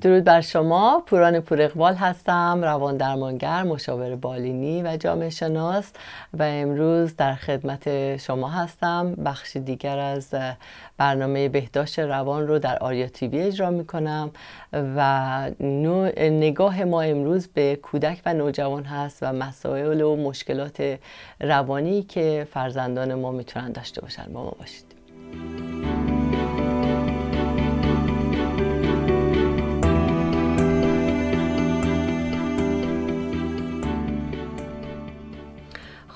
درود بر شما پوران پور هستم روان درمانگر مشاور بالینی و جامعه شناس و امروز در خدمت شما هستم بخش دیگر از برنامه بهداشت روان رو در آریا تیوی اجرا می کنم و نگاه ما امروز به کودک و نوجوان هست و مسائل و مشکلات روانی که فرزندان ما میتونن داشته باشن با ما باشید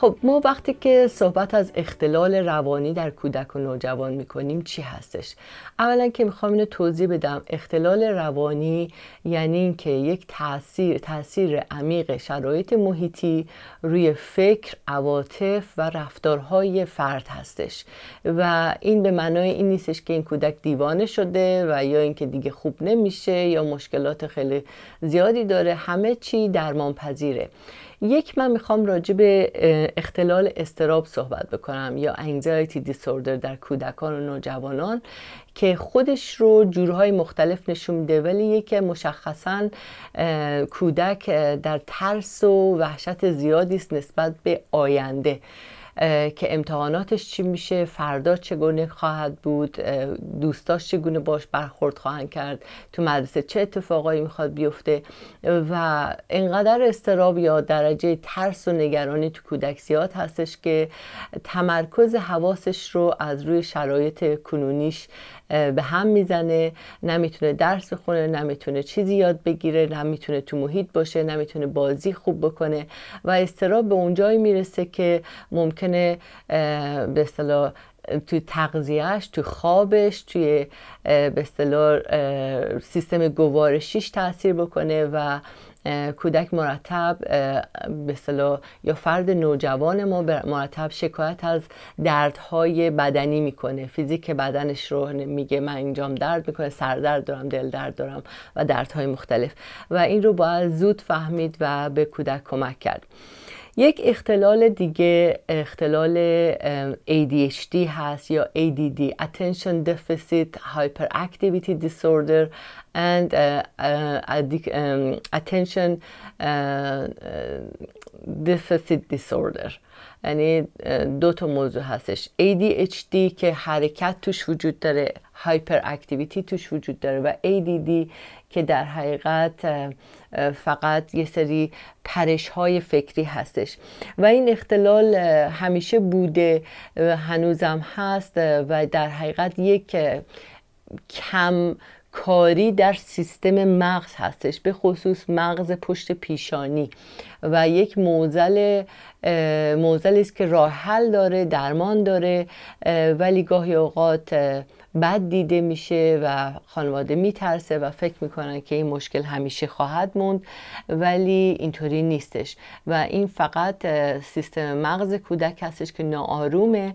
خب ما وقتی که صحبت از اختلال روانی در کودک و نوجوان میکنیم چی هستش اولا که میخوام اینو توضیح بدم اختلال روانی یعنی اینکه یک تاثیر تاثیر عمیق شرایط محیطی روی فکر عواطف و رفتارهای فرد هستش و این به معنای این نیستش که این کودک دیوانه شده و یا اینکه دیگه خوب نمیشه یا مشکلات خیلی زیادی داره همه چی درمان پذیره یک من میخوام راجع به اختلال استراب صحبت بکنم یا انگزایتی دیسوردر در کودکان و نوجوانان که خودش رو جورهای مختلف نشون میده ولی یکی مشخصا کودک در ترس و وحشت زیادی است نسبت به آینده که امتحاناتش چی میشه فردا چگونه خواهد بود دوستاش چگونه باش برخورد خواهند کرد تو مدرسه چه اتفاقایی میخواد بیفته و اینقدر استراب یا درجه ترس و نگرانی تو زیاد هستش که تمرکز حواسش رو از روی شرایط کنونیش به هم میزنه نمیتونه درس بخونه نمیتونه چیزی یاد بگیره نمیتونه تو محیط باشه نمیتونه بازی خوب بکنه و استراب به اونجایی میرسه که ممکن ممکنه به اصطلاح توی تغذیهش توی خوابش توی به اصطلاح سیستم گوارشیش تاثیر بکنه و کودک مرتب به یا فرد نوجوان ما مرتب شکایت از دردهای بدنی میکنه فیزیک بدنش رو میگه من اینجام درد میکنه سردرد دارم دل درد دارم و دردهای مختلف و این رو باید زود فهمید و به کودک کمک کرد یک اختلال دیگه اختلال ADHD هست یا ADD Attention Deficit Hyperactivity Disorder and uh, uh, um, attention uh, deficit disorder یعنی دو تا موضوع هستش ADHD که حرکت توش وجود داره هایپر اکتیویتی توش وجود داره و ADD که در حقیقت فقط یه سری پرش های فکری هستش و این اختلال همیشه بوده هنوزم هست و در حقیقت یک کم کاری در سیستم مغز هستش به خصوص مغز پشت پیشانی و یک موزل موزل است که راه حل داره درمان داره ولی گاهی اوقات بد دیده میشه و خانواده میترسه و فکر میکنن که این مشکل همیشه خواهد موند ولی اینطوری نیستش و این فقط سیستم مغز کودک هستش که ناآرومه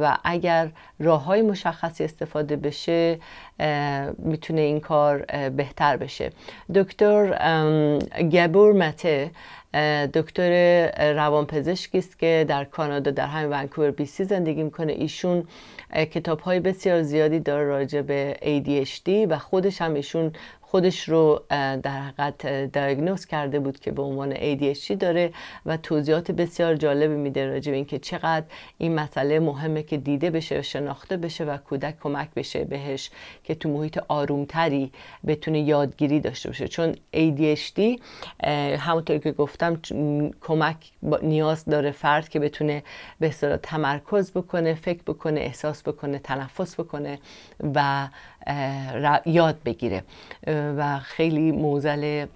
و اگر راه های مشخصی استفاده بشه میتونه این کار بهتر بشه دکتر گبور مته دکتر روانپزشکی است که در کانادا در همین ونکوور بی سی زندگی میکنه ایشون کتاب های بسیار زیادی داره راجع به ADHD و خودش هم ایشون خودش رو در حقیقت دایگنوز کرده بود که به عنوان ADHD داره و توضیحات بسیار جالبی میده راجع به اینکه چقدر این مسئله مهمه که دیده بشه و شناخته بشه و کودک کمک بشه بهش که تو محیط آرومتری بتونه یادگیری داشته باشه چون ADHD همونطور که گفتم کمک نیاز داره فرد که بتونه به تمرکز بکنه فکر بکنه احساس بکنه تنفس بکنه و یاد بگیره و خیلی موزل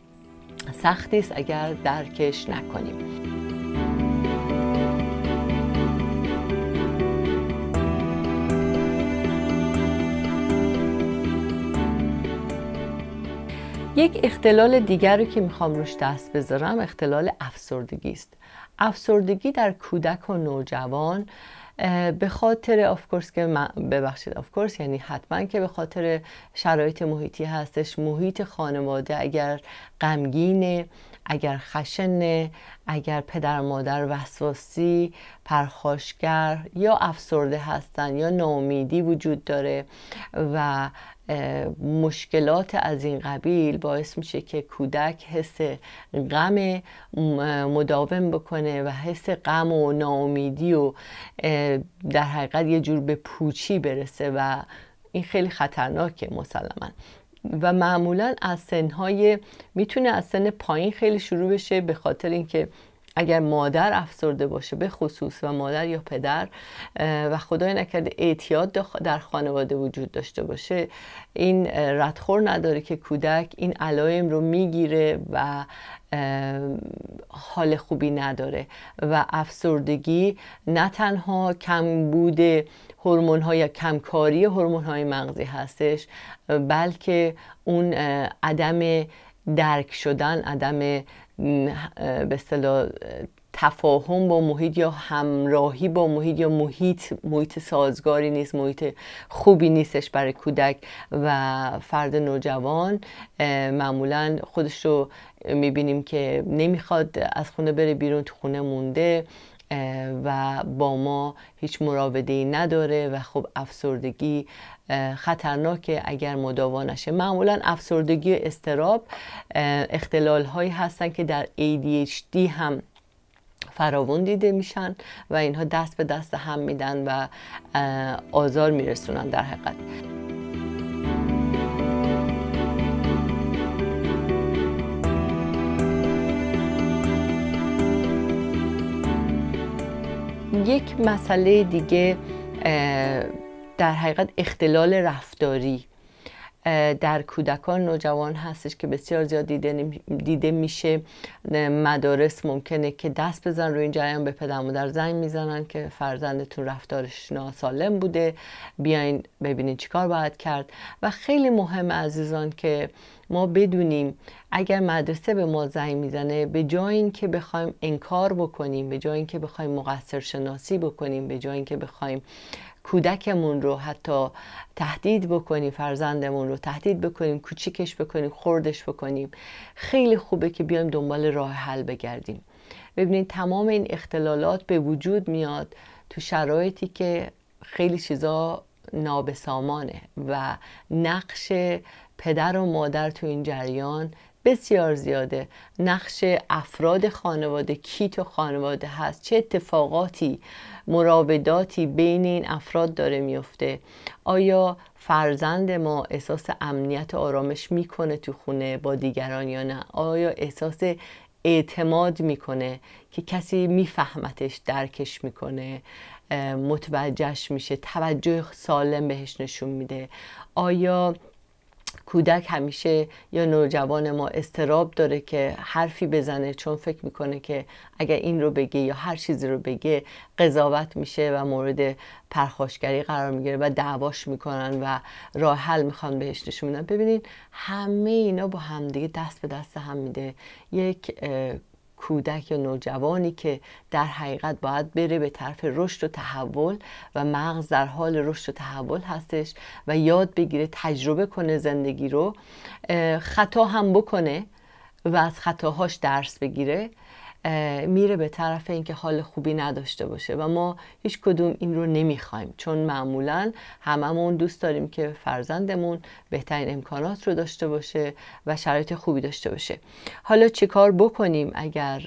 سختی است اگر درکش نکنیم یک اختلال دیگر رو که میخوام روش دست بذارم اختلال افسردگی است افسردگی در کودک و نوجوان به خاطر کورس که من ببخشید کورس یعنی حتما که به خاطر شرایط محیطی هستش محیط خانواده اگر غمگینه اگر خشنه اگر پدر مادر وسواسی پرخاشگر یا افسرده هستن یا ناامیدی وجود داره و مشکلات از این قبیل باعث میشه که کودک حس غم مداوم بکنه و حس غم و ناامیدی و در حقیقت یه جور به پوچی برسه و این خیلی خطرناکه مسلما و معمولا از سنهای میتونه از سن پایین خیلی شروع بشه به خاطر اینکه اگر مادر افسرده باشه به خصوص و مادر یا پدر و خدای نکرده اعتیاد در خانواده وجود داشته باشه این ردخور نداره که کودک این علایم رو میگیره و حال خوبی نداره و افسردگی نه تنها کم بوده هورمون یا کمکاری هورمون های مغزی هستش بلکه اون عدم درک شدن عدم به اصطلاح تفاهم با محیط یا همراهی با محیط یا محیط محیط سازگاری نیست محیط خوبی نیستش برای کودک و فرد نوجوان معمولا خودش رو میبینیم که نمیخواد از خونه بره بیرون تو خونه مونده و با ما هیچ ای نداره و خب افسردگی خطرناکه اگر مداوا نشه معمولا افسردگی و استراب اختلال هایی هستن که در ADHD هم فراوان دیده میشن و اینها دست به دست هم میدن و آزار میرسونن در حقیقت یک مسئله دیگه در حقیقت اختلال رفتاری در کودکان نوجوان هستش که بسیار زیاد دیده, میشه مدارس ممکنه که دست بزن روی این جریان به پدر مادر زنگ میزنن که فرزندتون رفتارش ناسالم بوده بیاین ببینین چیکار باید کرد و خیلی مهم عزیزان که ما بدونیم اگر مدرسه به ما زنگ میزنه به جای اینکه بخوایم انکار بکنیم به جای اینکه بخوایم مقصر شناسی بکنیم به جای اینکه بخوایم کودکمون رو حتی تهدید بکنیم فرزندمون رو تهدید بکنیم کوچیکش بکنیم خردش بکنیم خیلی خوبه که بیایم دنبال راه حل بگردیم ببینید تمام این اختلالات به وجود میاد تو شرایطی که خیلی چیزا نابسامانه و نقش پدر و مادر تو این جریان بسیار زیاده نقش افراد خانواده کی تو خانواده هست چه اتفاقاتی مراوداتی بین این افراد داره میفته آیا فرزند ما احساس امنیت و آرامش میکنه تو خونه با دیگران یا نه آیا احساس اعتماد میکنه که کسی میفهمتش درکش میکنه متوجهش میشه توجه سالم بهش نشون میده آیا کودک همیشه یا نوجوان ما استراب داره که حرفی بزنه چون فکر میکنه که اگر این رو بگه یا هر چیزی رو بگه قضاوت میشه و مورد پرخاشگری قرار میگیره و دعواش میکنن و راه حل میخوان بهش نشون میدن ببینین همه اینا با همدیگه دست به دست هم میده یک کودک یا نوجوانی که در حقیقت باید بره به طرف رشد و تحول و مغز در حال رشد و تحول هستش و یاد بگیره تجربه کنه زندگی رو خطا هم بکنه و از خطاهاش درس بگیره میره به طرف اینکه حال خوبی نداشته باشه و ما هیچ کدوم این رو نمیخوایم چون معمولا هممون دوست داریم که فرزندمون بهترین امکانات رو داشته باشه و شرایط خوبی داشته باشه حالا چیکار بکنیم اگر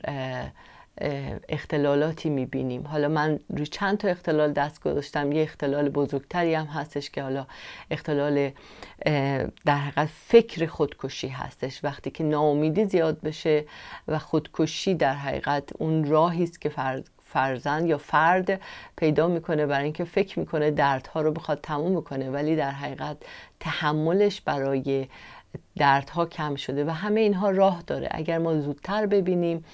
اختلالاتی میبینیم حالا من روی چند تا اختلال دست گذاشتم یه اختلال بزرگتری هم هستش که حالا اختلال در حقیقت فکر خودکشی هستش وقتی که ناامیدی زیاد بشه و خودکشی در حقیقت اون راهی است که فرد فرزند یا فرد پیدا میکنه برای اینکه فکر میکنه دردها رو بخواد تموم کنه ولی در حقیقت تحملش برای دردها کم شده و همه اینها راه داره اگر ما زودتر ببینیم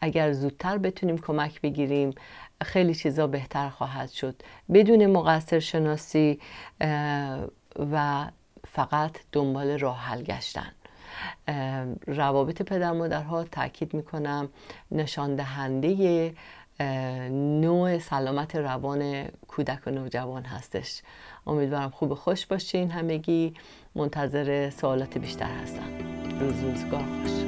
اگر زودتر بتونیم کمک بگیریم خیلی چیزا بهتر خواهد شد بدون مقصر شناسی و فقط دنبال راه حل گشتن روابط پدر مادرها تاکید میکنم نشان دهنده نوع سلامت روان کودک و نوجوان هستش امیدوارم خوب خوش باشین همگی منتظر سوالات بیشتر هستم روز روزگار خوش